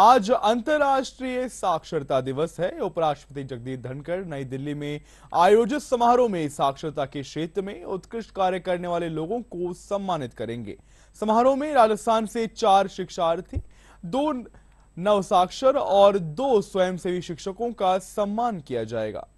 आज अंतर्राष्ट्रीय साक्षरता दिवस है उपराष्ट्रपति जगदीप धनखड़ नई दिल्ली में आयोजित समारोह में साक्षरता के क्षेत्र में उत्कृष्ट कार्य करने वाले लोगों को सम्मानित करेंगे समारोह में राजस्थान से चार शिक्षार्थी दो नव साक्षर और दो स्वयंसेवी शिक्षकों का सम्मान किया जाएगा